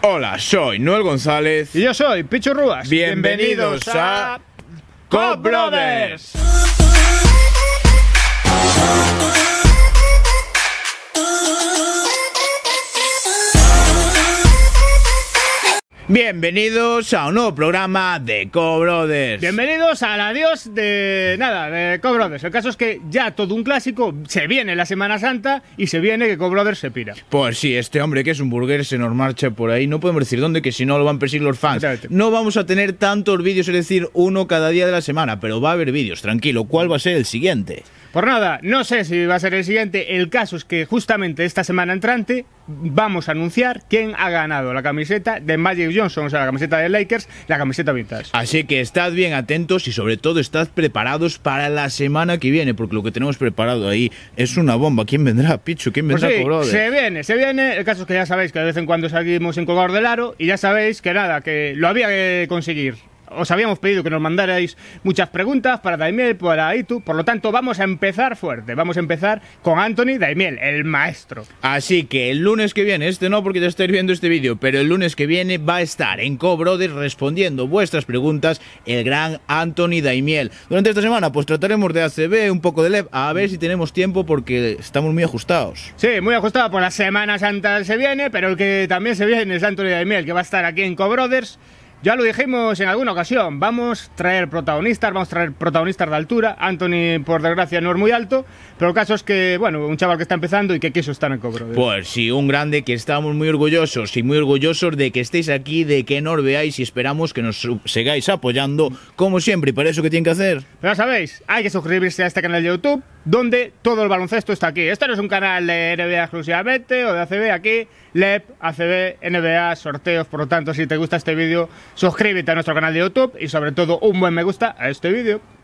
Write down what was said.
Hola, soy Noel González. Y yo soy Picho Ruas Bienvenidos, a... Cop Bienvenidos a un nuevo programa de Cobrothers. Bienvenidos al adiós de nada, de Cobrothers. El caso es que ya todo un clásico se viene la Semana Santa y se viene que Cobrothers se pira. Pues sí, este hombre que es un burger se nos marcha por ahí. No podemos decir dónde, que si no lo van a perseguir los fans. No vamos a tener tantos vídeos, es decir, uno cada día de la semana, pero va a haber vídeos, tranquilo. ¿Cuál va a ser el siguiente? Por pues nada, no sé si va a ser el siguiente. El caso es que justamente esta semana entrante vamos a anunciar quién ha ganado la camiseta de Magic Johnson, o sea, la camiseta de Lakers, la camiseta vintage. Así que estad bien atentos y sobre todo estad preparados para la semana que viene, porque lo que tenemos preparado ahí es una bomba. ¿Quién vendrá, Pichu? ¿Quién vendrá, pues Se viene, se viene. El caso es que ya sabéis que de vez en cuando salimos en colgador del aro y ya sabéis que nada, que lo había que conseguir os habíamos pedido que nos mandarais muchas preguntas para Daimiel, para Itu. Por lo tanto, vamos a empezar fuerte. Vamos a empezar con Anthony Daimiel, el maestro. Así que el lunes que viene, este no porque ya estáis viendo este vídeo, pero el lunes que viene va a estar en Cobrothers respondiendo vuestras preguntas el gran Anthony Daimiel. Durante esta semana, pues trataremos de ACB, un poco de LEP, a ver si tenemos tiempo porque estamos muy ajustados. Sí, muy ajustados. Por la Semana Santa se viene, pero el que también se viene es Anthony Daimiel, que va a estar aquí en Cobrothers ya lo dijimos en alguna ocasión, vamos a traer protagonistas, vamos a traer protagonistas de altura. Anthony, por desgracia, no es muy alto, pero el caso es que, bueno, un chaval que está empezando y que quiso estar en cobro. Pues sí, un grande que estamos muy orgullosos y muy orgullosos de que estéis aquí, de que nos veáis y esperamos que nos sigáis apoyando, como siempre, y para eso que tienen que hacer. Pero sabéis, hay que suscribirse a este canal de YouTube donde todo el baloncesto está aquí. Este no es un canal de NBA exclusivamente o de ACB, aquí LEP, ACB, NBA, sorteos. Por lo tanto, si te gusta este vídeo, suscríbete a nuestro canal de YouTube y sobre todo un buen me gusta a este vídeo.